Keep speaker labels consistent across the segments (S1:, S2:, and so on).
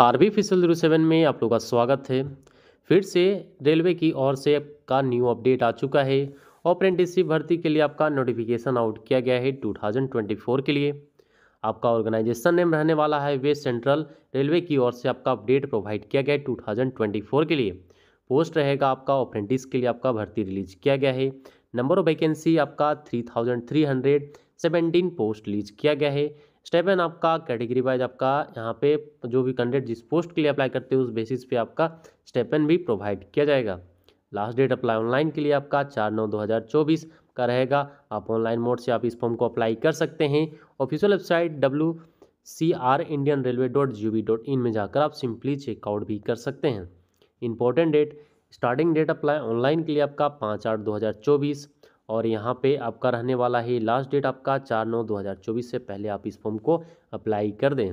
S1: RB फिसल zero seven में आप लोग का स्वागत है फिर से रेलवे की ओर से आपका न्यू अपडेट आ चुका है अप्रेंटिसशिप भर्ती के लिए आपका नोटिफिकेशन आउट किया गया है 2024 के लिए आपका ऑर्गेनाइजेशन नेम रहने वाला है वेस्ट सेंट्रल रेलवे की ओर से आपका अपडेट प्रोवाइड किया गया है फ़ोर के लिए पोस्ट रहेगा आपका अप्रेंटिस के लिए आपका भर्ती रिलीज किया गया है नंबर ऑफ वैकेंसी आपका three thousand three hundred seventeen post release किया गया है स्टेपन आपका कैटेगरी वाइज आपका यहाँ पे जो भी कैंडिडेट जिस पोस्ट के लिए अप्लाई करते हैं उस बेसिस पे आपका स्टेपन भी प्रोवाइड किया जाएगा लास्ट डेट अप्लाई ऑनलाइन के लिए आपका चार नौ दो हज़ार चौबीस का रहेगा आप ऑनलाइन मोड से आप इस फॉर्म को अप्लाई कर सकते हैं official website W C R Indian railway dot G V dot in में जाकर आप सिंपली चेकआउट भी कर सकते हैं important date starting date apply online के लिए आपका पाँच आठ दो हज़ार चौबीस और यहाँ पे आपका रहने वाला है लास्ट डेट आपका चार नौ दो हज़ार चौबीस से पहले आप इस फॉर्म को अप्लाई कर दें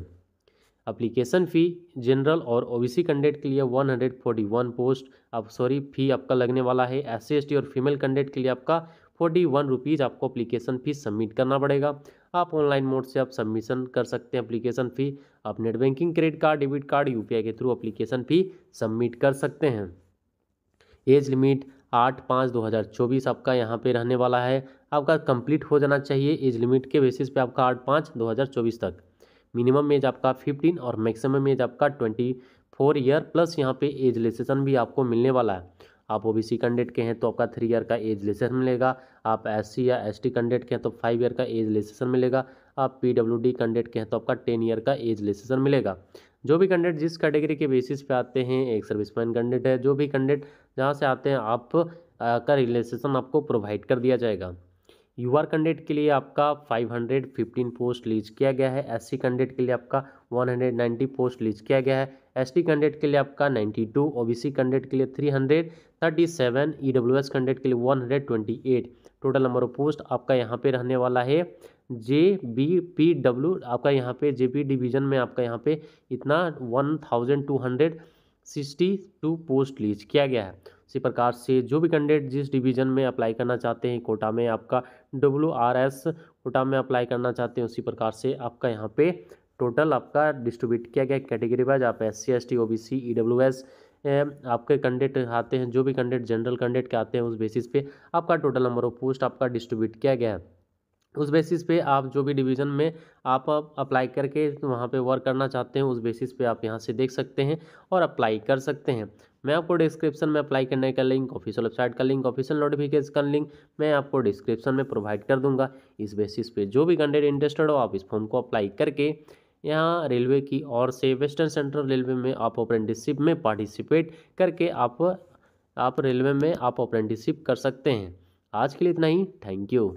S1: अप्लीकेशन फ़ी जनरल और ओबीसी कैंडिडेट के लिए 141 पोस्ट आप सॉरी फ़ी आपका लगने वाला है एस सी और फीमेल कैंडिडेट के लिए आपका फोर्टी वन रुपीज़ आपको अप्लीकेशन फ़ीस सबमिट करना पड़ेगा आप ऑनलाइन मोड से आप सबमिशन कर सकते हैं अप्लीकेशन फ़ी आप net banking credit card debit card आई के थ्रू अप्लीकेशन फ़ी सबमिट कर सकते हैं एज लिमिट आठ पाँच दो हज़ार चौबीस आपका यहाँ पे रहने वाला है आपका कंप्लीट हो जाना चाहिए एज लिमिट के बेसिस पे आपका आठ पाँच दो हज़ार चौबीस तक मिनिमम एज आपका फिफ्टीन और मैक्सिमम एज आपका ट्वेंटी फोर ईयर प्लस यहाँ पे एज लेसेसन भी आपको मिलने वाला है आप ओ बी सी कैंडिडेट के हैं तो आपका थ्री ईयर का एज लेसेसन मिलेगा आप एस सी या एस टी कैंडिडेट के हैं तो फाइव ईयर का एज लेसेसन मिलेगा आप पी डब्ल्यू डी कैंडिडेट के हैं तो आपका टेन ईयर का एज लेसेसन मिलेगा जो भी कैंडिडेट जिस कैटेगरी के बेसिस पे आते हैं एक सर्विसमैन कैंडिडेट है जो भी कैंडिडेट जहाँ से आते हैं आप का रिलेशन आपको प्रोवाइड कर दिया जाएगा यू आर कैंडिडेट के लिए आपका 515 पोस्ट लीज किया गया है एस सी कैंडिडेट के लिए आपका 190 पोस्ट लीज किया गया है एस टी कैंडिडेट के लिए आपका 92 सी कैंडिडेट के लिए 337 एस कैंडिडेट के लिए 128 टोटल नंबर ऑफ पोस्ट आपका यहाँ पे रहने वाला है जे बी पी डब्ल्यू आपका यहाँ पे जे पी डिवीज़न में आपका यहाँ पे इतना one thousand two hundred sixty two post लीज किया गया है इसी प्रकार से जो भी कैंडिडेट जिस डिवीज़न में अप्लाई करना चाहते हैं कोटा में आपका डब्ल्यू आर एस कोटा में अप्लाई करना चाहते हैं उसी प्रकार से आपका यहाँ पे टोटल आपका डिस्ट्रीब्यूट किया गया कैटेगरी वाइज आप S C S T O B C E W S आपके कैंडिडेट आते हैं जो भी कैंडिडेट जनरल कैंडिडेट के आते हैं उस बेसिस पे आपका टोटल नंबर ऑफ पोस्ट आपका डिस्ट्रीब्यूट किया गया है उस बेसिस पे आप जो भी डिवीज़न में आप अप्लाई करके वहाँ पे वर्क करना चाहते हैं उस बेसिस पे आप यहाँ से देख सकते हैं और अप्लाई कर सकते हैं मैं आपको डिस्क्रिप्शन में अप्लाई करने का लिंक ऑफिशियल वेबसाइट का लिंक ऑफिशियल नोटिफिकेशन का लिंक मैं आपको डिस्क्रिप्शन में प्रोवाइड कर दूँगा इस बेसिस पे जो भी कैंडिडेट इंटरेस्टेड हो आप इस फॉर्म को अप्लाई करके यहाँ रेलवे की ओर से वेस्टर्न सेंट्रल रेलवे में आप अप्रेंटिसिप में पार्टिसिपेट करके आप आप रेलवे में आप अप्रेंटिसिप कर सकते हैं आज के लिए इतना ही थैंक यू